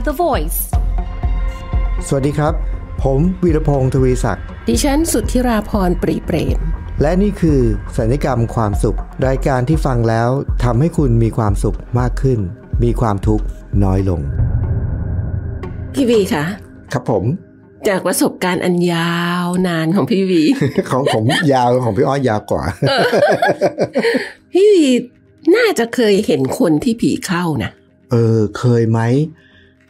at The Voice สวัสดีครับ ผมวีรพงศ์ทวีศักดิ์ดิฉันสุทธิราพรปรีเปรม และนี่คือสัญญกรรมความสุข รายการที่ฟังแล้วทำให้คุณมีความสุขมากขึ้น มีความทุกข์น้อยลง พี่วีคะครับผม จากประสบการณ์อันยาวนานของพี่วีของผมยาวของพี่อ้อยยาวกว่า พี่วีน่าจะเคยเห็นคนที่ผีเข้านะเออเคยไหม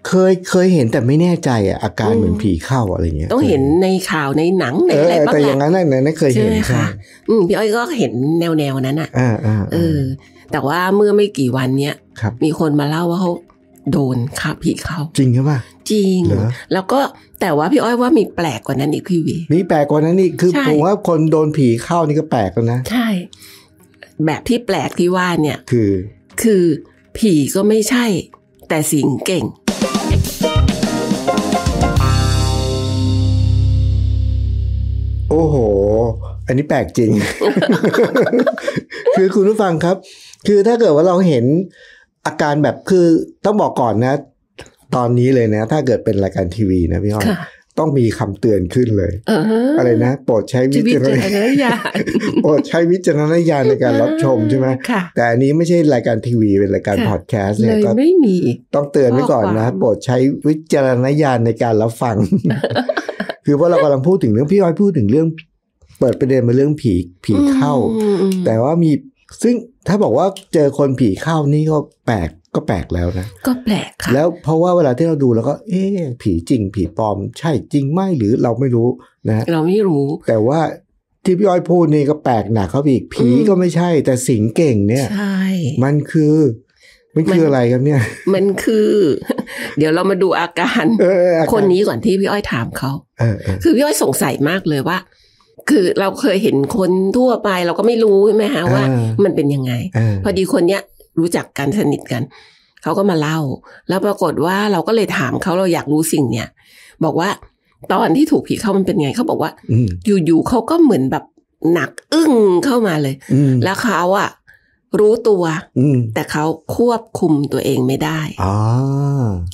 เคยเคยเห็นแต่ไม่แน่ใจอะอาการเหมือนผีเข้าอะไรเงี้ย ต้องเห็นในข่าวในหนังในอะไรบ้างแต่อย่างนั้นนั้นเคยเห็นใช่ะ อืมพี่อ้อยก็เห็นแนวแนวนั้นอ่ะเออ แต่ว่าเมื่อไม่กี่วันเนี้ยมีคนมาเล่าว่าเขาโดนค่าผีเข้า จริงใช่ป่ะจริงแล้วก็แต่ว่าพี่อ้อยว่ามีแปลกกว่านั้นอีกพี่วีมีแปลกกว่านั้นอีกคือผมว่าคนโดนผีเข้านี่ก็แปลกแล้วนะใช่ แบบที่แปลก ที่ว่าเนี่ย คือ คือผีก็ไม่ใช่ แต่สิงเก่งโอ้โห อันนี้แปลกจริง คือคุณผู้ฟังครับ คือถ้าเกิดว่าเราเห็นอาการแบบคือ ต้องบอกก่อนนะ ตอนนี้เลยนะ ถ้าเกิดเป็นรายการทีวีนะพี่ฮอน ต้องมีคำเตือนขึ้นเลยออะไรนะ โปรดใช้วิจารณญาณ โปรดใช้วิจารณญาณในการรับชมใช่ไหมแต่อันนี้ไม่ใช่รายการทีวี เป็นรายการพอดแคสต์เนี่ย ก็ไม่มีต้องเตือนไว้ก่อนนะ โปรดใช้วิจารณญาณในการรับฟังคือว่าเรากำลังพูดถึงเรื่องพี่อ้อยพูดถึงเรื่อง เปิดประเด็นมาเรื่องผีผีเข้าแต่ว่ามี ซึ่งถ้าบอกว่าเจอคนผีเข้านี่ก็แปลกก็แปลกแล้วนะก็แปลกค่ะแล้วเพราะว่าเวลาที่เราดูแล้วก็เอ๊ผีจริง ผีปลอม ใช่จริงไหมหรือเราไม่รู้นะเราไม่รู้แต่ว่าที่พี่อ้อยพูดนี่ก็แปลกหนักเขาอีกผีก็ไม่ใช่ แต่สิงเก่งเนี่ยใช่มันคือมันคืออะไรครับเนี่ย มันคือ เดี๋ยวเรามาดูอาการคนนี้ก่อนที่พี่อ้อยถามเขาคือพี่อ้อยสงสัยมากเลยว่า คือเราเคยเห็นคนทั่วไป เราก็ไม่รู้ใช่ไหมฮะว่า มันเป็นยังไง พอดีคนเนี้ย รู้จักกันสนิทกันเขาก็มาเล่า แล้วปรากฏว่าเราก็เลยถามเขาเราอยากรู้สิ่งเนี้ยบอกว่าตอนที่ถูกผีเข้ามันเป็นไงเขาบอกว่าอยู่ๆเขาก็เหมือนแบบหนัก อึ้งเข้ามาเลยแล้วเขาอะรู้ตัว แต่เขาควบคุมตัวเองไม่ได้อ่า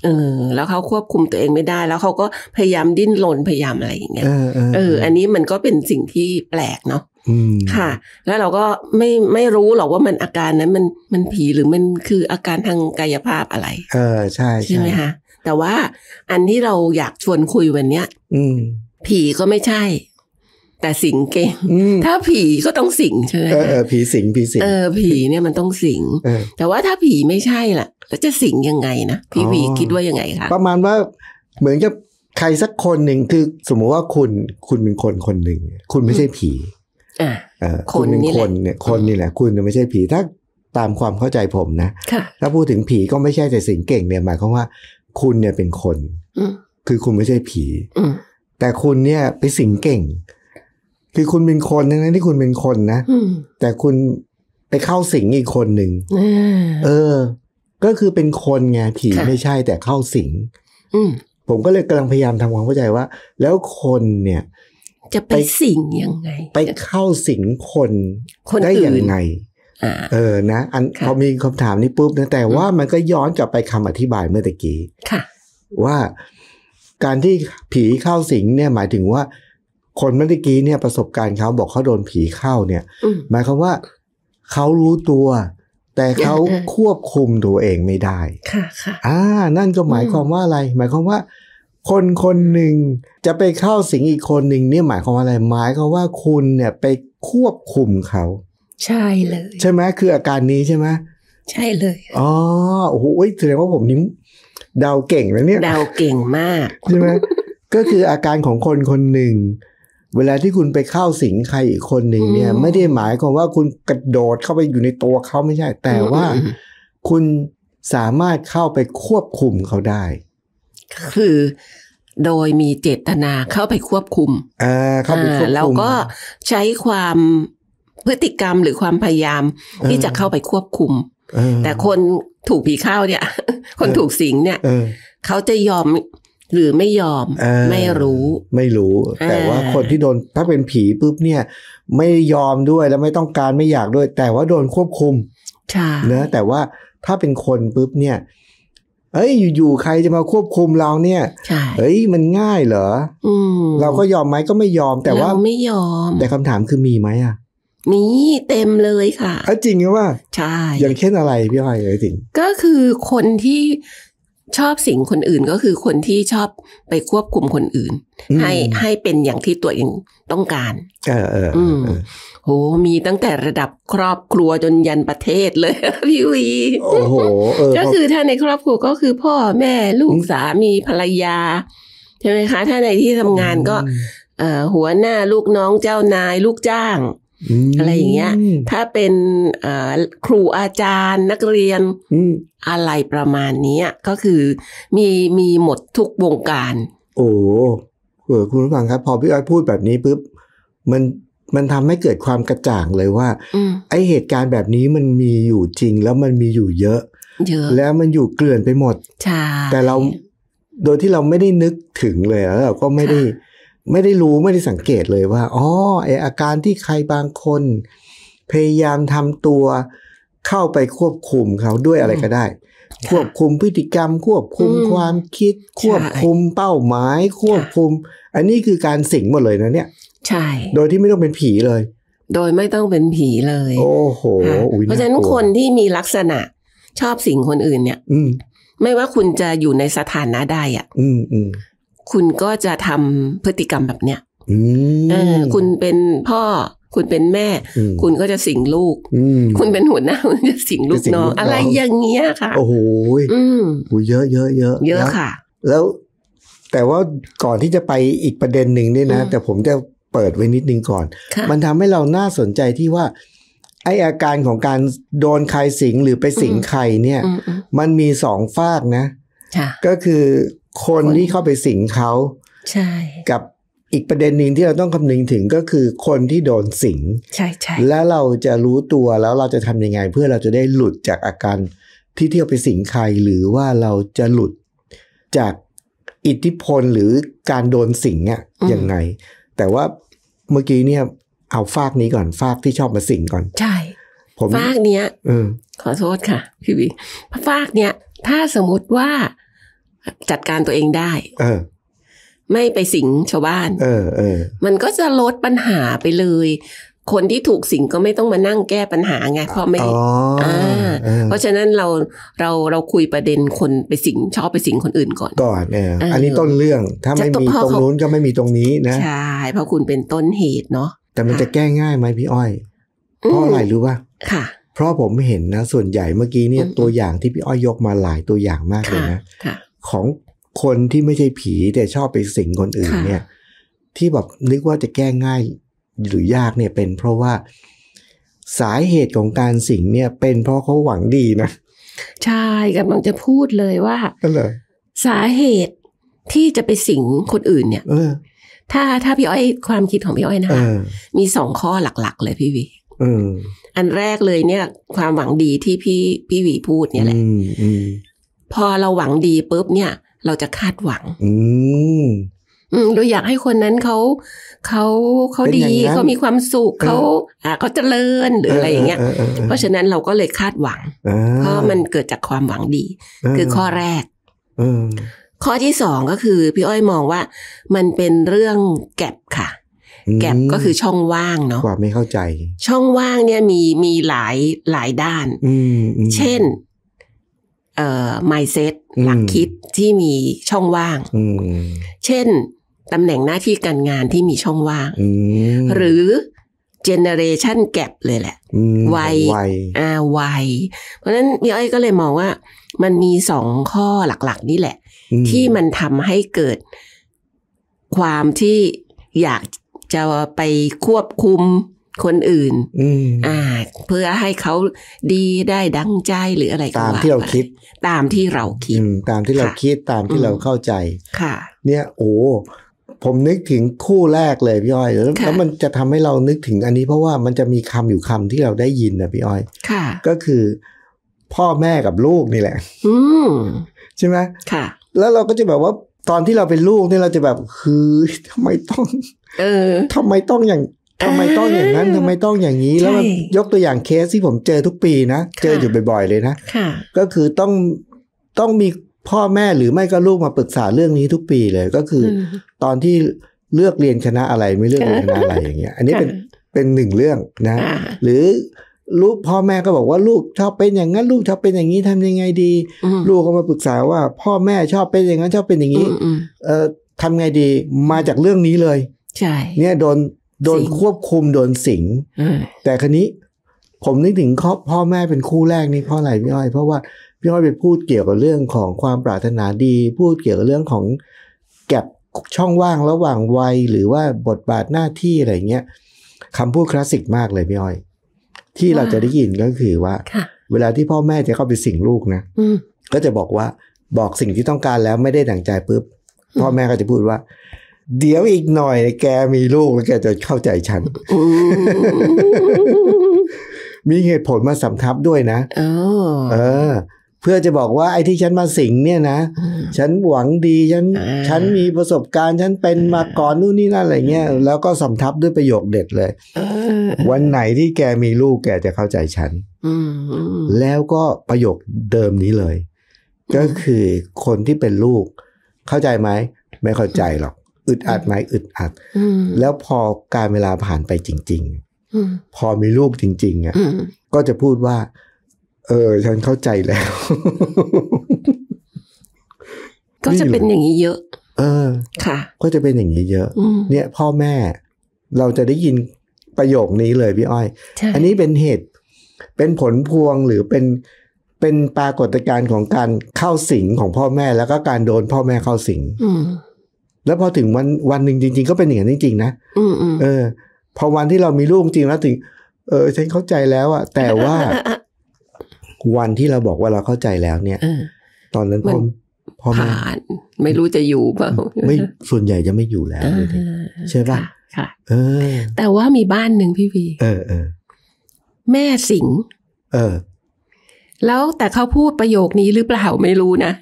เออ แล้วเขาควบคุมตัวเองไม่ได้ แล้วเขาก็พยายามดิ้นรนพยายามอะไรอย่างเงี้ย เออ เออ อันนี้มันก็เป็นสิ่งที่แปลกเนาะ ค่ะ แล้วเราก็ไม่ไม่รู้หรอกว่ามันอาการนั้นมันมันผีหรือมันคืออาการทางกายภาพอะไร เออ ใช่ ใช่ไหมคะแต่ว่าอันที่เราอยากชวนคุยวันเนี้ยผีก็ไม่ใช่แต่สิงเก่ง ถ้าผีก็ต้องสิงใช่ไหมเออผีสิงผีสิง เออผีเนี่ยมันต้องสิง แต่ว่าถ้าผีไม่ใช่ล่ะ แล้วจะสิงยังไงนะพี่วีคิดว่ายังไงคะ ประมาณว่าเหมือนกับใครสักคนหนึ่งคือสมมุติว่าคุณคุณเป็นคนคนหนึ่งคุณไม่ใช่ผีอ่าคุณเป็นคนเนี่ยคนนี่แหละคุณไม่ใช่ผี ถ้าตามความเข้าใจผมนะ ถ้าพูดถึงผีก็ไม่ใช่แต่สิงเก่งเนี่ยหมายความว่าคุณเนี่ยเป็นคน คือคุณไม่ใช่ผี แต่คุณเนี่ยไปสิงเก่งคือคุณเป็นคนทั้งนั้นที่คุณเป็นคนนะ แต่คุณไปเข้าสิงอีกคนหนึ่งเออ ก็คือเป็นคนไงผีไม่ใช่แต่เข้าสิงผมก็เลยกำลังพยายามทำความเข้าใจว่า แล้วคนเนี่ย จะไปสิงยังไง ไปเข้าสิงคน คนได้ยังไงเออนะอันพอมีคำถามนี้ปุ๊บนะแต่ว่ามันก็ย้อนกลับไปคำอธิบายเมื่อตะกี้ว่าการที่ผีเข้าสิงเนี่ยหมายถึงว่าคนเมื่อกี้เนี่ยประสบการณ์เขาบอกเขาโดนผีเข้าเนี่ย หมายความว่าเขารู้ตัว แต่เขาควบคุมตัวเองไม่ได้ค่ะค่ะอ่านั่นก็หมายความว่าอะไร หมายความว่า คนคนหนึ่งจะไปเข้าสิงอีกคนหนึ่งเนี่ยหมายความว่าอะไร หมายความว่าคุณเนี่ยไปควบคุมเขาใช่เลย ใช่ไหมคืออาการนี้ใช่ไหมใช่เลยอ๋อโอ้โหแสดงว่าผมนี่เดาเก่งแล้วเนี่ยเดาเก่งมากใช่ไหมก็คืออาการของคนคนหนึ่งเวลาที่คุณไปเข้าสิงใครอีกคนหนึ่งเนี่ย ไม่ได้หมายความว่าคุณกระโดดเข้าไปอยู่ในตัวเขาไม่ใช่ แต่ว่าคุณสามารถเข้าไปควบคุมเขาได้ คือโดยมีเจตนาเข้าไปควบคุมอ่าเข้าไปควบคุมแล้วก็ใช้ความพฤติกรรมหรือความพยายามที่จะเข้าไปควบคุมแต่คนถูกผีเข้าเนี่ยคนถูกสิงเนี่ยเขาจะยอมหรือไม่ยอมอไม่รู้ ไม่รู้ แต่ว่าคนที่โดนถ้าเป็นผีปุ๊บเนี่ย ไม่ยอมด้วยแล้วไม่ต้องการไม่อยากด้วย แต่ว่าโดนควบคุมชเนะแต่ว่าถ้าเป็นคนปุ๊บเนี่ย เอ้ย อยู่ๆใครจะมาควบคุมเราเนี่ยเฮ้ยมันง่ายเหรออเราก็ยอมไหมก็ไม่ยอม แต่ว่าไม่ยอม แต่คำถามคือมีไหมอ่ะมีเต็มเลยค่ะจริงหรือว่าใช่อย่างเช่นอะไรพี่อเอยจริงก็คือคนที่ชอบสิ่งคนอื่นก็คือคนที่ชอบไปควบคุมคนอื่น ให้ให้เป็นอย่างที่ตัวเองต้องการเออเออโห มีตั้งแต่ระดับครอบครัวจนยันประเทศเลยพี่วีโอ้โหก็คือถ้าในครอบครัวก็คือพ่อแม่ลูกสามีภรรยา ใช่ไหมคะ ถ้าในที่ทำงานก็หัวหน้าลูกน้องเจ้านายลูกจ้างอะไรอย่างเงี้ย ถ้าเป็นครูอาจารย์นักเรียนอะไรประมาณนี้ก็คือมีมีหมดทุกวงการ โอ้เผอคุณผู้ฟังครับ พอพี่อ้อยพูดแบบนี้ปุ๊บ มันมันทำให้เกิดความกระจ่างเลยว่าอไอเหตุการณ์แบบนี้มันมีอยู่จริงแล้วมันมีอยู่เยอะเยอะแล้วมันอยู่เกลื่อนไปหมดแต่เราโดยที่เราไม่ได้นึกถึงเลยแล้วเราก็ไม่ได้ไม่ได้รู้ไม่ได้สังเกตเลยว่าอ๋อไออาการที่ใครบางคน พยายามทำตัว เข้าไปควบคุมเขาด้วยอะไรก็ได้ ควบคุมพฤติกรรม ควบคุมความคิด ควบคุมเป้าหมายควบคุม อันนี้คือการสิงหมดเลยนะเนี่ย ใช่ โดยที่ไม่ต้องเป็นผีเลย โดยไม่ต้องเป็นผีเลย โอ้โห เพราะฉะนั้นคนที่มีลักษณะชอบสิงคนอื่นเนี่ย อืไม่ว่าคุณจะอยู่ในสถานะใดอ่ะคุณก็จะทำพฤติกรรมแบบเนี้ยคุณเป็นพ่อ คุณเป็นแม่ คุณก็จะสิงลูก คุณเป็นหัวหน้า คุณจะสิงลูกน้องอะไรอย่างเงี้ยค่ะ โอ้โหเยอะเยอะเยอะ เยอะค่ะ แล้วแต่ว่าก่อนที่จะไปอีกประเด็นหนึ่งเนี่ยนะ แต่ผมจะเปิดไว้นิดนึงก่อน มันทำให้เราน่าสนใจที่ว่าไออาการของการโดนใครสิงหรือไปสิงใครเนี่ย มันมีสองฟากนะก็คือคนที่เข้าไปสิงเขาใช่ กับอีกประเด็นหนึ่งที่เราต้องคำนึงถึงก็คือคนที่โดนสิงใช่ใช่และเราจะรู้ตัวแล้วเราจะทำยังไง เพื่อเราจะได้หลุดจากอาการที่เที่ยวไปสิงใครหรือว่าเราจะหลุดจากอิทธิพลหรือการโดนสิงอะยังไง แต่ว่าเมื่อกี้เนี่ย เอาฟากนี้ก่อนฟากที่ชอบมาสิงก่อน ใช่ ผมฟากเนี้ยอขอโทษค่ะ พี่บีฟากเนี้ยถ้าสมมติว่าจัดการตัวเองได้ เออ ไม่ไปสิงชาวบ้าน เออเออมันก็จะลดปัญหาไปเลย คนที่ถูกสิงก็ไม่ต้องมานั่งแก้ปัญหาไง เพราะไม่เพราะฉะนั้นเราเราเราคุยประเด็นคนไปสิงชอบไปสิงคนอื่นก่อนก่อนเนี่ยอันนี้ต้นเรื่องถ้าไม่มีตรงนู้นก็ไม่มีตรงนี้นะใช่เพราะคุณเป็นต้นเหตุเนาะแต่มันจะแก้ง่ายไหมพี่อ้อยเพราะอะไรรู้ป่ะค่ะ เพราะผมเห็นนะ ส่วนใหญ่เมื่อกี้เนี่ยตัวอย่างที่พี่อ้อยยกมาหลายตัวอย่างมากเลยนะของคนที่ไม่ใช่ผีแต่ชอบไปสิงคนอื่น เนี่ย ที่แบบนึกว่าจะแก้ง่ายหรือยากเนี่ยเป็นเพราะว่า สาเหตุของการสิงเนี่ย เป็นเพราะเขาหวังดีนะใช่กำลังจะพูดเลยว่าสาเหตุที่จะไปสิงคนอื่น เนี่ยถ้าถ้าพี่อ้อยความคิดของพี่อ้อยนะคะมีสองข้อหลักๆเลยพี่วีอันแรกเลยเนี่ย ความหวังดีที่พี่พี่วีพูดเนี่ยแหละพอเราหวังดีปุ๊บเนี่ย เราจะคาดหวังอืมเราอยากให้คนนั้นเขาเขาเขาดีเขามีความสุขเขาอ่าเขาเจริญหรืออะไรอย่างเงี้ย เพราะฉะนั้นเราก็เลยคาดหวังเพราะมันเกิดจากความหวังดี คือข้อแรกข้อที่สองก็คือ พี่อ้อยมองว่ามันเป็นเรื่องแก็บค่ะ แก็บก็คือช่องว่างเนาะความไม่เข้าใจ ช่องว่างเนี่ยมีมีหลายหลายด้านเช่นเอ่อไมเซ็ตหลักคิดที่มีช่องว่างเช่นตำแหน่งหน้าที่การงานที่มีช่องว่างหรือเจเนเรชันแกรเลยแหละวัยอาวัย เพราะนั้นพี่อ้อยก็เลยมองว่ามันมีสองข้อหลัก ๆ นี่แหละ ที่มันทำให้เกิดความที่อยากจะไปควบคุมคนอื่นอ่า เพื่อให้เขาดีได้ดังใจหรืออะไรตามที่เราคิดตามที่เราคิดตามที่เราคิดตามที่เราเข้าใจค่ะ เนี่ย โอ้ผมนึกถึงคู่แรกเลยพี่อ้อย แล้วแล้วมันจะทำให้เรานึกถึงอันนี้เพราะว่ามันจะมีคำอยู่คำที่เราได้ยินนะพี่อ้อย ค่ะ ก็คือ พ่อแม่กับลูกนี่แหละ อืใช่ไหมค่ะ แล้วเราก็จะแบบว่าตอนที่เราเป็นลูกเนี่ยเราจะแบบคือทำไมต้อง เออ ทำไมต้องอย่างทำไมต้องอย่างนั้นทำไมต้องอย่างนี้ แล้วยกตัวอย่างเคสที่ผมเจอทุกปีนะเจออยู่บ่อยๆเลยนะก็คือต้องต้องมีพ่อแม่หรือไม่ก็ลูกมาปรึกษาเรื่องนี้ทุกปีเลยก็คือ ตอนที่เลือกเรียนคณะอะไรไม่เลือกเรียนคณะอะไรอย่างเงี้ยอันนี้เป็นเป็นหนึ่งเรื่องนะ หรือลูกพ่อแม่ก็บอกว่าลูกชอบเป็นอย่างนั้น ลูกชอบเป็นอย่างนี้ ทำยังไงดี ลูกก็มาปรึกษาว่า พ่อแม่ชอบเป็นอย่างนั้นชอบเป็นอย่างนี้เอ่อทำไงดีมาจากเรื่องนี้เลย ใช่ เนี่ยโดนโดนควบคุมโดนสิง แต่ครนี้ ผมนึกถึงครอบพ่อแม่เป็นคู่แรก นี่เพราะอะไรพี่อ้อย เพราะว่าพี่อ้อยไปพูดเกี่ยวกับเรื่องของความปรารถนาดี พูดเกี่ยวกับเรื่องของ แก็บช่องว่างระหว่างวัยหรือว่าบทบาทหน้าที่อะไรเงี้ยคำพูดคลาสสิกมากเลยพี่อ้อย ที่เราจะได้ยินก็คือว่าเวลาที่พ่อแม่จะเข้าไปสิงลูกนะก็จะบอกว่าบอกสิ่งที่ต้องการแล้วไม่ได้ดั่งใจปุ๊บพ่อแม่ก็จะพูดว่าเดี๋ยวอีกหน่อยแกมีลูกแล้วแกจะเข้าใจฉัน มีเหตุผลมาสำทับด้วยนะเออ เพื่อจะบอกว่าไอ้ที่ฉันมาสิงเนี่ยนะ ฉันหวังดีฉัน ฉันมีประสบการณ์ ฉันเป็นมาก่อนนู่นนี่นั่นอะไรเงี้ย แล้วก็สำทับด้วยประโยคเด็ดเลย วันไหนที่แกมีลูกแกจะเข้าใจฉัน แล้วก็ประโยคเดิมนี้เลย ก็คือคนที่เป็นลูกเข้าใจไหม ไม่เข้าใจหรอกอึดอัดไหมอึดอัดแล้วพอการเวลาผ่านไปจริงๆพอมีลูกจริงๆอ่ะก็จะพูดว่า เออ ฉันเข้าใจแล้ว ก็จะเป็นอย่างนี้เยอะ เออ ค่ะ ก็จะเป็นอย่างนี้เยอะเนี่ยพ่อแม่ เราจะได้ยินประโยคนี้เลยพี่อ้อย อันนี้เป็นเหตุเป็นผลพวงหรือเป็นเป็นปรากฏการณ์ของการเข้าสิงของพ่อแม่แล้วก็การโดนพ่อแม่เข้าสิงแล้วพอถึงวันวันหนึ่งจริง ๆ ก็เป็นอย่างนั้นจริงๆนะเออพอวันที่เรามีลูกจริงแล้วถึงเออฉันเข้าใจแล้วอะแต่ว่า วันที่เราบอกว่าเราเข้าใจแล้วเนี่ยตอนนั้นพอผ่านไม่รู้จะอยู่เปล่าไม่ส่วนใหญ่จะไม่อยู่แล้วใช่ป่ะค่ะ เออ แต่ว่ามีบ้านหนึ่งพี่วีเออเออแม่สิงเออแล้วแต่เขาพูดประโยคนี้หรือเปล่าไม่รู้นะ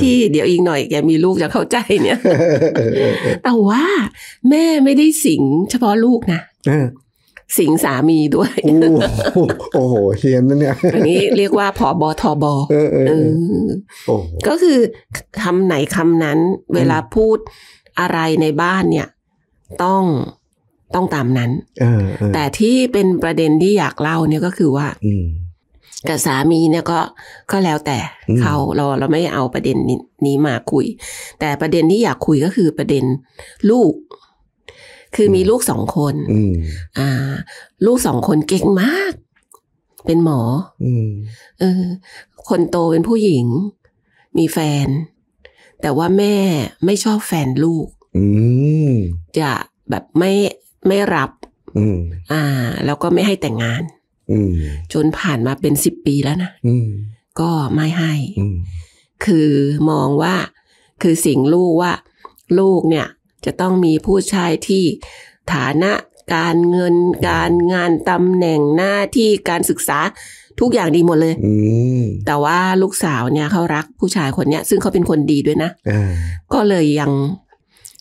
ที่เดี๋ยวอีกหน่อยแกมีลูกจะเข้าใจเนี่ยแต่ว่าแม่ไม่ได้สิง เฉพาะลูกนะสิงสามีด้วยโอ้โหเฮียนนะเนี่ยอันนี้เรียกว่าผอบอทอบอก็คือคำไหนคำนั้น เวลาพูดอะไรในบ้านเนี่ย ต้องต้องตามนั้นแต่ที่เป็นประเด็นที่อยากเล่าเนี่ยก็คือว่ากับสามีเนี่ยก็ก็แล้วแต่เขาเราเราไม่เอาประเด็นนี้มาคุย แต่ประเด็นที่อยากคุยก็คือประเด็นลูก คือมีลูกสองคนอ่า ลูกสองคนเก่งมาก เป็นหมอเออ คนโตเป็นผู้หญิง มีแฟน แต่ว่าแม่ไม่ชอบแฟนลูกจะแบบไม่ไม่รับอ่าแล้วก็ไม่ให้แต่งงานจนผ่านมาเป็นสิบปีแล้วนะก็ไม่ให้ คือมองว่า คือสิ่งลูกว่า ลูกเนี่ย จะต้องมีผู้ชายที่ฐานะการเงินการงานตำแหน่งหน้าที่การศึกษาทุกอย่างดีหมดเลยแต่ว่าลูกสาวเนี่ยเขารักผู้ชายคนเนี้ยซึ่งเขาเป็นคนดีด้วยนะก็เลยยัง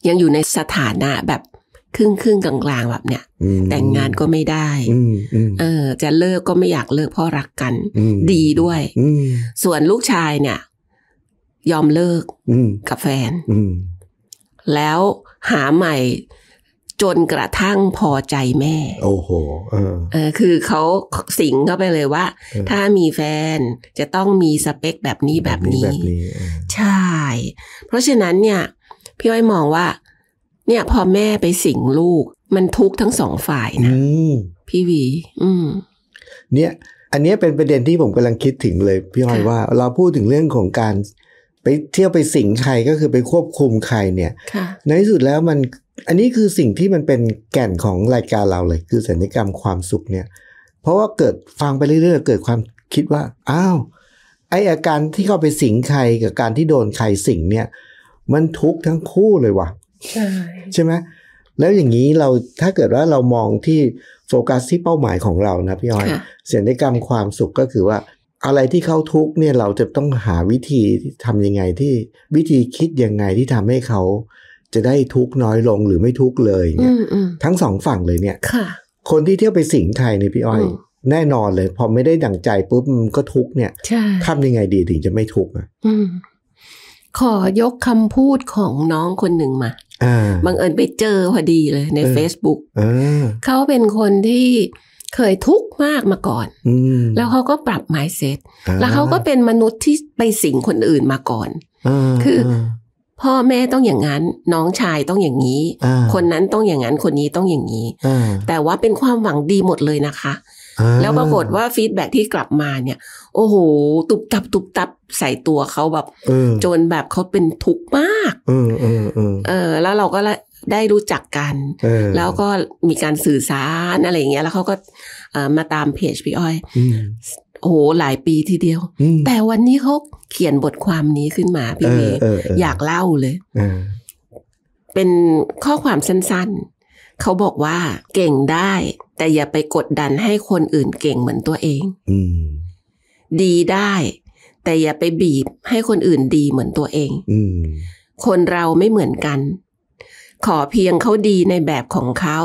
ยังอยู่ในสถานะแบบครึ่งครึ่งกลาง ๆ แบบเนี้ยแต่งงานก็ไม่ได้เออจะเลิกก็ไม่อยากเลิกเพราะรักกัน ดีด้วยส่วนลูกชายเนี่ย ยอมเลิกกับแฟน แล้วหาใหม่จนกระทั่งพอใจแม่ โอ้โหเออคือเขาสิงเข้าไปเลยว่า ถ้ามีแฟนจะต้องมีสเปคแบบนี้แบบนี้ ใช่ เพราะฉะนั้นเนี่ย พี่อ้อยมองว่าเนี่ยพอแม่ไปสิงลูก มันทุกทั้งสองฝ่ายนะพี่วี อืมเนี่ย อันนี้เป็นประเด็นที่ผมกำลังคิดถึงเลย พี่อ้อยว่าเราพูดถึงเรื่องของการไปเที่ยวไปสิงใครก็คือไปควบคุมใครเนี่ยในที่สุดแล้วมัน อันนี้คือสิ่งที่มันเป็นแก่นของรายการเราเลย คือสัญญกรรมความสุขเนี่ย เพราะว่าเกิดฟังไปเรื่อย ๆ เกิดความคิดว่า อ้าวไออาการที่เข้าไปสิงใครกับการที่โดนใครสิงเนี่ย มันทุกข์ทั้งคู่เลยว่ะใช่ ใช่ไหมแล้วอย่างนี้เราถ้าเกิดว่าเรามองที่โฟกัสที่เป้าหมายของเรานะพี่อ้อยเสียนได้กรรมความสุขก็คือว่า อะไรที่เขาทุกเนี่ยเราจะต้องหาวิธีทํำยังไงที่วิธีคิดยังไงที่ทำให้เขาจะได้ทุกน้อยลงหรือไม่ทุกเลยเนี่ยทั้งสองฝั่งเลยเนี่ยค่ะ คนที่เที่ยวไปสิงไทยในพี่อ้อย แน่นอนเลยพอไม่ได้ดั่งใจ ปุ๊บก็ทุกเนี่ยทำยังไงดีถึงจะไม่ทุกอ่ะขอยกคำพูดของน้องคนหนึ่งมาบังเอิญไปเจอพอดีเลย ใน Facebook เขาเป็นคนที่เคยทุกข์มากมาก่อน แล้วเขาก็ปรับ m ม n d s e t แล้วเขาก็เป็นมนุษย์ที่ไปสิงคนอื่นมาก่อน คือ พ่อแม่ต้องอย่างนั้นน้องชายต้องอย่างนี้ คนนั้นต้องอย่างนั้นคนนี้ต้องอย่างนี้ แต่ว่าเป็นความหวังดีหมดเลยนะคะแล้วปรากฏว่าฟีดแบ็ที่กลับมาเนี่ย โอ้โห ตุบตับตุบตับใส่ตัวเขาแบบจนแบบเขาเป็นทุกข์มากเออ แล้วเราก็ได้รู้จักกัน แล้วก็มีการสื่อสารอะไรอย่างเงี้ย แล้วเขาก็มาตามเพจพี่อ้อยโอ้โหหลายปีทีเดียว แต่วันนี้เขาเขียนบทความนี้ขึ้นมาพี่เมย์อยากเล่าเลยเป็นข้อความสั้นๆ เขาบอกว่าเก่งได้แต่อย่าไปกดดันให้คนอื่นเก่งเหมือนตัวเองดีได้ แต่อย่าไปบีบให้คนอื่นดีเหมือนตัวเองคนเราไม่เหมือนกัน ขอเพียงเขาดีในแบบของเขา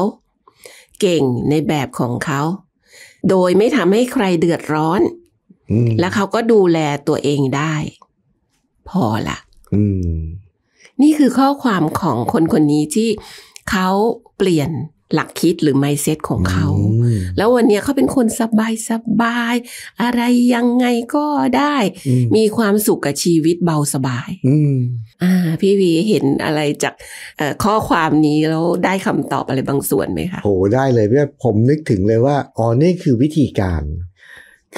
เก่งในแบบของเขา โดยไม่ทำให้ใครเดือดร้อนแล้วเขาก็ดูแลตัวเองได้ พอละนี่คือข้อความของคนคนนี้ที่เขาเปลี่ยนหลักคิดหรือไมเซ็ตของเขา แล้ววันนี้เขาเป็นคนสบายสบายอะไรยังไงก็ได้มีความสุขกับชีวิตเบาสบายอ่า พี่วีเห็นอะไรจากข้อความนี้แล้วได้คำตอบอะไรบางส่วนไหมคะโหได้เลยพี่ผมนึกถึงเลยว่าอ๋อนี่คือวิธีการ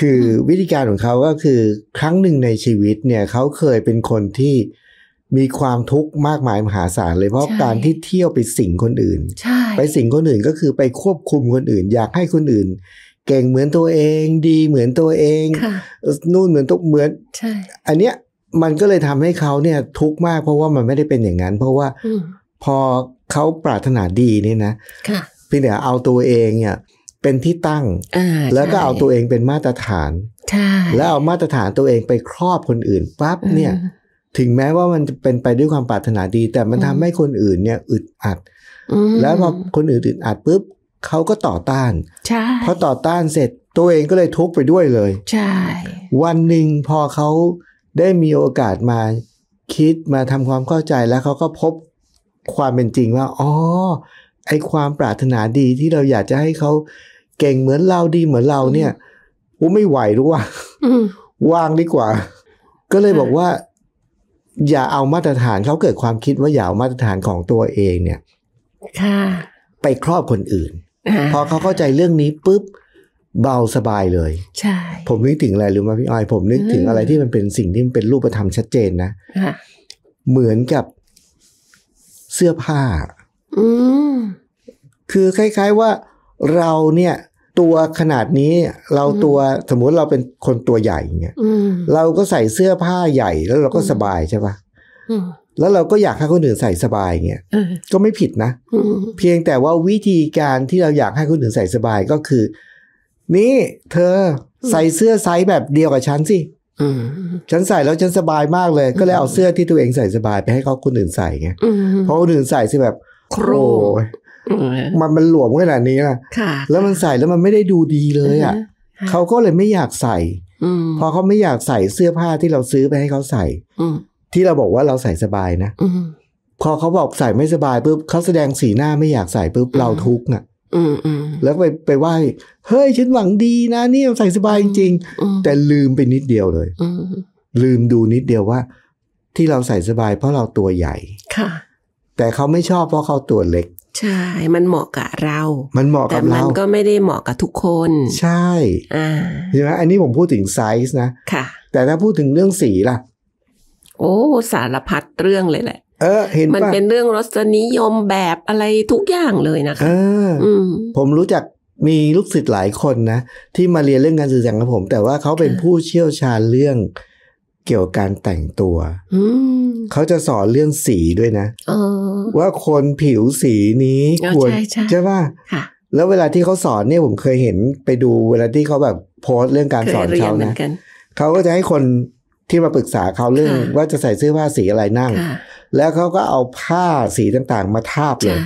คือวิธีการของเขา ก็คือครั้งหนึ่งในชีวิตเนี่ย เขาเคยเป็นคนที่มีความทุกข์มากมายมหาศาลเลยเพราะการที่เที่ยวไปสิงคนอื่นใชไปสิงคนอื่นก็คือไปควบคุมคนอื่นอยากให้คนอื่น เก่งเหมือนตัวเอง ดีเหมือนตัวเอง นู่นเหมือนตุกเหมือนอันเนี้ยมันก็เลยทำให้เขาเนี่ยทุกข์มากเพราะว่ามันไม่ได้เป็นอย่างนั้น เพราะว่าพอเขาปรารถนาดีเนี่ยนะพี่เนต่เอาตัวเองเนี่ย เป็นที่ตั้ง แล้วก็เอาตัวเองเป็นมาตรฐานแล้วเอามาตรฐานตัวเองไปครอบคนอื่นปั๊บเนี่ย ถึงแม้ว่ามันจะเป็นไปด้วยความปรารถนาดี แต่มันทำให้คนอื่นเนี่ยอึดอัดแล้วพอคนอื่นอึดอัดปุ๊บเขาก็ต่อต้าน ใช่ พอต่อต้านเสร็จตัวเองก็เลยทุกไปด้วยเลย ใช่ วันหนึ่งพอเขาได้มีโอกาสมาคิดมาทำความเข้าใจแล้วเขาก็พบความเป็นจริงว่าอ๋อไอความปรารถนาดีที่เราอยากจะให้เขาเก่งเหมือนเราดีเหมือนเราเนี่ยอู้ไม่ไหวรู้ว่าวางดีกว่า ก็เลยบอกว่า อย่าเอามาตรฐานเขาเกิดความคิดว่าอย่าเอามาตรฐานของตัวเองเนี่ยไปครอบคนอื่นพอเขาเข้าใจเรื่องนี้ปุ๊บเบาสบายเลยใช่ผมนึกถึงอะไรรู้ไหมพี่ออยผมนึกถึงอะไรที่มันเป็นสิ่งที่มันเป็นรูปธรรมชัดเจนนะเหมือนกับเสื้อผ้าคือคล้ายๆว่าเราเนี่ย ตัวขนาดนี้ เราตัวสมมุติเราเป็นคนตัวใหญ่เนี่ยเราก็ใส่เสื้อผ้าใหญ่แล้วเราก็สบายใช่ปะแล้วเราก็อยากให้คนอื่นใส่สบายเงี้ย ก็ไม่ผิดนะ เพียงแต่ว่าวิธีการที่เราอยากให้คนอื่นใส่สบายก็คือ นี่เธอใส่เสื้อไซส์แบบเดียวกับฉันสิฉันใส่แล้วฉันสบายมากเลย ก็เลยเอาเสื้อที่ตัวเองใส่สบายไปให้เขาคนอื่นใส่ไงเพราะคนอื่นใส่สิแบบ โครมันมันหลวมขนาดนี้ล่ะ แล้วมันใส่แล้วมันไม่ได้ดูดีเลย อ่ะเขาก็เลยไม่อยากใส่พอเขาไม่อยากใส่เสื้อผ้าที่เราซื้อไปให้เขาใส่ที่เราบอกว่าเราใส่สบายนะพอเขาบอกใส่ไม่สบายปุ๊บเขาแสดงสีหน้าไม่อยากใส่ปุ๊บเราทุกข์อ่ะแล้วไปไปไหว้เฮ้ยฉันหวังดีนะนี่ใส่สบายจริงแต่ลืมไปนิดเดียวเลยลืมดูนิดเดียวว่า ที่เราใส่สบายเพราะเราตัวใหญ่ค่ะ แต่เขาไม่ชอบเพราะเขาตัวเล็ก ใช่มันเหมาะกับเรามันเหมาะกับเราแต่มันก็ไม่ได้เหมาะกับทุกคนใช่ใช่ไหมอันนี้ผมพูดถึงไซส์นะค่ะ แต่ถ้าพูดถึงเรื่องสีล่ะโอ้ สารพัดเรื่องเลยแหละ เออ เห็นมันเป็นเรื่องรสนิยมแบบอะไรทุกอย่างเลยนะคะออผมรู้จักมีลูกศิษย์หลายคนนะที่มาเรียนเรื่องการสื่อสารกับผม แต่ว่าเขาเป็นผู้เชี่ยวชาญเรื่องเกี่ยวกับการแต่งตัวเขาจะสอนเรื่องสีด้วยนะว่าคนผิวสีนี้ควรใช่ป่ะแล้วเวลาที่เขาสอนเนี่ยผมเคยเห็นไปดูเวลาที่เขาแบบโพสเรื่องการสอนเขานะเขาก็จะให้คนที่มาปรึกษาเขาเรื่องว่าจะใส่เสื้อผ้าสีอะไรนั่ง แล้วเขาก็เอาผ้าสีต่างๆมาทาบเลย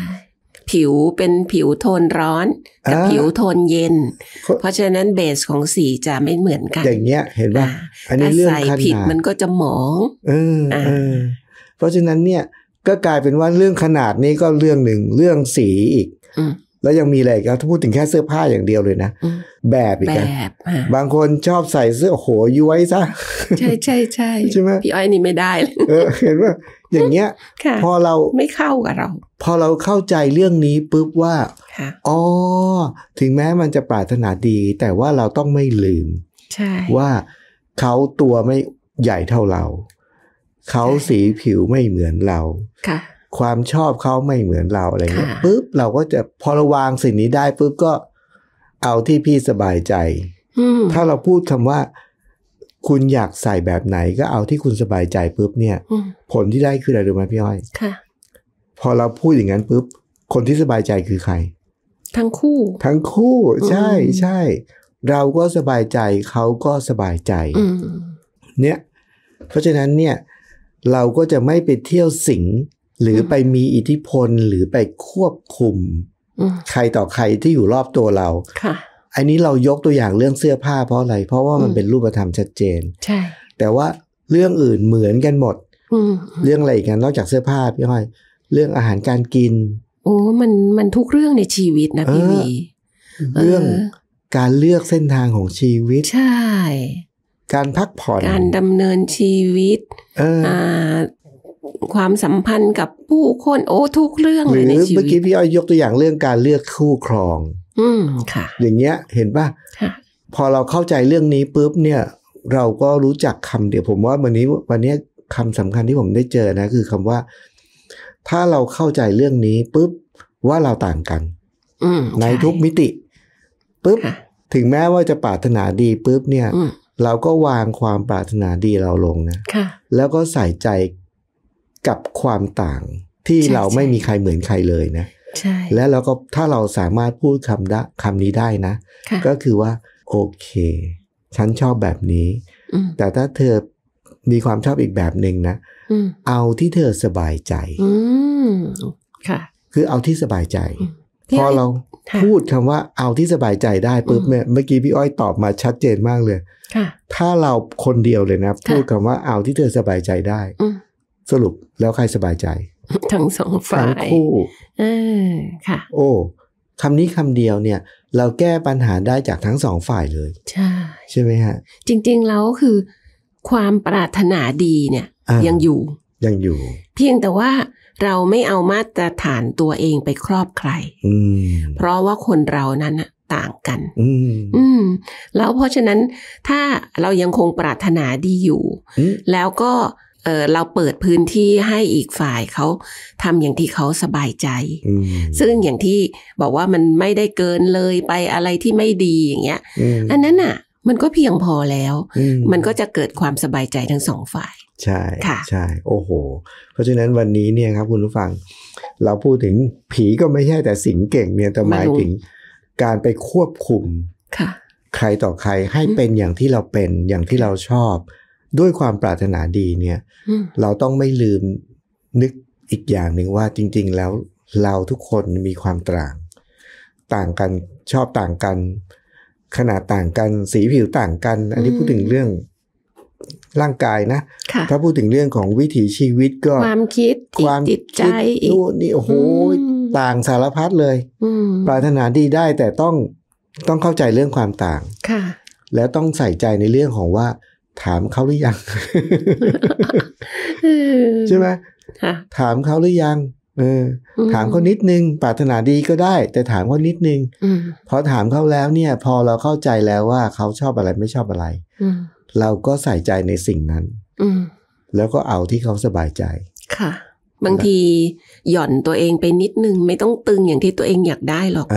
ผิวเป็นผิวโทนร้อนกับผิวโทนเย็น เพราะฉะนั้นเบสของสีจะไม่เหมือนกัน อย่างเงี้ยเห็นป่ะอันนี้เรื่องขนาดผิดมันก็จะหมองเออ เพราะฉะนั้นเนี่ยก็กลายเป็นว่าเรื่องขนาดนี้ก็เรื่องหนึ่งเรื่องสีอีกแล้วยังมีอะไรครับถ้าพูดถึงแค่เสื้อผ้าอย่างเดียวเลยนะแบบอีกแบบบางคนชอบใส่เสื้อโหย้วยซะใช่ ใช่ ใช่ใช่ไหมพี่อ้อยนี่ไม่ได้เลยเห็นว่า อย่างเงี้ยพอเราไม่เข้ากับเรา พอเราเข้าใจเรื่องนี้ปุ๊บว่าอ๋อถึงแม้มันจะปรารถนาดี แต่ว่าเราต้องไม่ลืมว่าเขาตัวไม่ใหญ่เท่าเราเขาสีผิวไม่เหมือนเราความชอบเขาไม่เหมือนเราอะไรเงี้ยปุ๊บ เราก็จะพอระวางสิ่งนี้ได้ปุ๊บก็เอาที่พี่สบายใจถ้าเราพูดคำว่าคุณอยากใส่แบบไหนก็เอาที่คุณสบายใจปุ๊บเนี่ย ผลที่ได้คืออะไรรู้ไหมพี่อ้อยพอเราพูดอย่างนั้นปุ๊บ คนที่สบายใจคือใคร ทั้งคู่ ทั้งคู่ ใช่ใช่เราก็สบายใจเขาก็สบายใจเนี่ย เพราะฉะนั้นเนี่ย เราก็จะไม่ไปเที่ยวสิงหรือไปมีอิทธิพลหรือไปควบคุมใครต่อใครที่อยู่รอบตัวเราค่ะอันนี้เรายกตัวอย่างเรื่องเสื้อผ้าเพราะอะไรเพราะว่ามันเป็นรูปธรรมชัดเจนใช่ แต่ว่าเรื่องอื่นเหมือนกันหมดเรื่องอะไรกันนอกจากเสื้อผ้าพี่ห้อยเรื่องอาหารการกิน โอ้ มันมันทุกเรื่องในชีวิตนะพี่วีเรื่องการเลือกเส้นทางของชีวิต ใช่ การพักผ่อนการดำเนินชีวิต เออความสัมพันธ์กับผู้คนโอ้ทุกเรื่องเลยในชีวิตเมื่อกี้พี่อ้อยยกตัวอย่างเรื่องการเลือกคู่ครอง อืมค่ะ อย่างเงี้ยเห็นป่ะพอเราเข้าใจเรื่องนี้ปุ๊บเนี่ย เราก็รู้จักคำเดี๋ยวผมว่าวันนี้วันนี้คำสำคัญที่ผมได้เจอนะ คือคำว่า ถ้าเราเข้าใจเรื่องนี้ปุ๊บว่าเราต่างกันในทุกมิติปุ๊บ ถึงแม้ว่าจะปรารถนาดีปุ๊บเนี่ย เราก็วางความปรารถนาดีเราลงนะแล้วก็ใส่ใจกับความต่างที่เราไม่มีใครเหมือนใครเลยนะและเราก็ถ้าเราสามารถพูดคำดคำนี้ได้นะ ก็คือว่า โอเค ฉันชอบแบบนี้ แต่ถ้าเธอมีความชอบอีกแบบหนึ่งนะเอาที่เธอสบายใจค่ะ คือเอาที่สบายใจพอเราพูดคำว่าเอาที่สบายใจได้ปุ๊บเมื่อกี้พี่อ้อยตอบมาชัดเจนมากเลยถ้าเราคนเดียวเลยนะพูดคำว่าเอาที่เธอสบายใจได้สรุปแล้วใครสบายใจ ทั้งสองฝ่ายทั้งคู่ค่ะ โอ้คำนี้คำเดียวเนี่ย เราแก้ปัญหาได้จากทั้งสองฝ่ายเลย ใช่ใช่ไหมฮะจริงๆแล้วคือ ความปรารถนาดีเนี่ยยังอยู่ยังอยู่ เพียงแต่ว่าเราไม่เอามาตรฐานตัวเองไปครอบใครเพราะว่าคนเรานั้นต่างกันอืมแล้วเพราะฉะนั้นถ้าเรายังคงปรารถนาดีอยู่ แล้วก็เราเปิดพื้นที่ให้อีกฝ่ายเขาทำอย่างที่เขาสบายใจซึ่งอย่างที่บอกว่ามันไม่ได้เกินเลยไปอะไรที่ไม่ดีอย่างเงี้ยอันนั้นอ่ะ มันก็เพียงพอแล้ว มันก็จะเกิดความสบายใจทั้งสองฝ่าย ใช่ ค่ะ ใช่ โอ้โห เพราะฉะนั้นวันนี้เนี่ยครับ คุณผู้ฟัง เราพูดถึงผีก็ไม่ใช่แต่สิงเก่งเนี่ยแต่หมายถึงการไปควบคุม ค่ะ ใครต่อใครให้เป็นอย่างที่เราเป็นอย่างที่เราชอบด้วยความปรารถนาดีเนี่ยเราต้องไม่ลืมนึกอีกอย่างหนึ่งว่าจริง ๆ แล้วเราทุกคนมีความต่าง ต่างกันชอบต่างกัน ขนาดต่างกันสีผิวต่างกัน อันนี้พูดถึงเรื่องร่างกายนะะถ้าพูดถึงเรื่องของวิถีชีวิตก็ ความคิดความจิตใจนู่นนี่โอ้โหต่างสารพัดเลยปรารถนาดีได้แต่ต้องต้องเข้าใจเรื่องความต่าง ค่ะ แล้วต้องใส่ใจในเรื่องของว่าถามเขาหรือยังใช่ไหมถามเขาหรือยังเออถามเขานิดนึงปรารถนาดีก็ได้ แต่ถามเขานิดนึงพอถามเขาแล้วเนี่ย พอเราเข้าใจแล้วว่าเขาชอบอะไรไม่ชอบอะไรเราก็ใส่ใจในสิ่งนั้นแล้วก็เอาที่เขาสบายใจ ค่ะ บางทีหย่อนตัวเองไปนิดนึง ไม่ต้องตึงอย่างที่ตัวเองอยากได้หรอกอ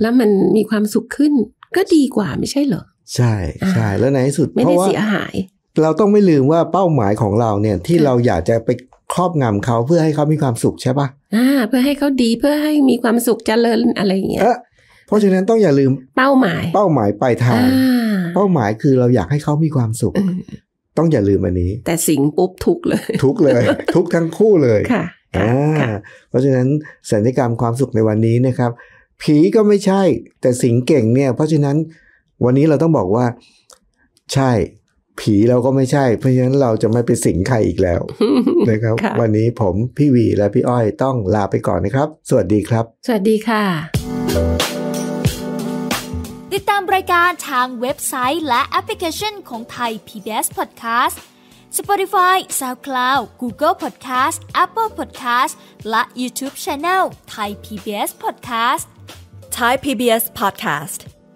แล้วมันมีความสุขขึ้นก็ดีกว่าไม่ใช่เหรอใช่ใช่แล้วในที่สุดเพราะว่าเราต้องไม่ลืมว่าเป้าหมายของเราเนี่ย ที่เราอยากจะไปครอบงำเขาเพื่อให้เขามีความสุขใช่ปะอ่า เพื่อให้เขาดีเพื่อให้มีความสุขจเจริญอะไรอย่างเงี้ยเพราะฉะนั้นต้องอย่าลืมเป้าหมาย เป้าหมายปลายทางเป้าหมายคือเราอยากให้เขามีความสุข ต้องอย่าลืมอันนี้ แต่สิงปุ๊บทุกเลย ทุกเลย ทุกทั้งคู่เลยค่ะอ่าเพราะฉะนั้นสัญญกรรมความสุขในวันนี้นะครับ ผีก็ไม่ใช่แต่สิงเก่งเนี่ย เพราะฉะนั้นวันนี้เราต้องบอกว่า ใช่ผีเราก็ไม่ใช่ เพราะฉะนั้นเราจะไม่ไปสิงใครอีกแล้วนะครับวันนี้ผม พี่วีและพี่อ้อยต้องลาไปก่อนนะครับ สวัสดีครับ สวัสดีค่ะ ติดตามรายการทางเว็บไซต์และแอปพลิเคชันของไทย PBS Podcast Spotify SoundCloud Google Podcast Apple Podcast และ YouTube Channel Thai PBS Podcast Thai PBS Podcast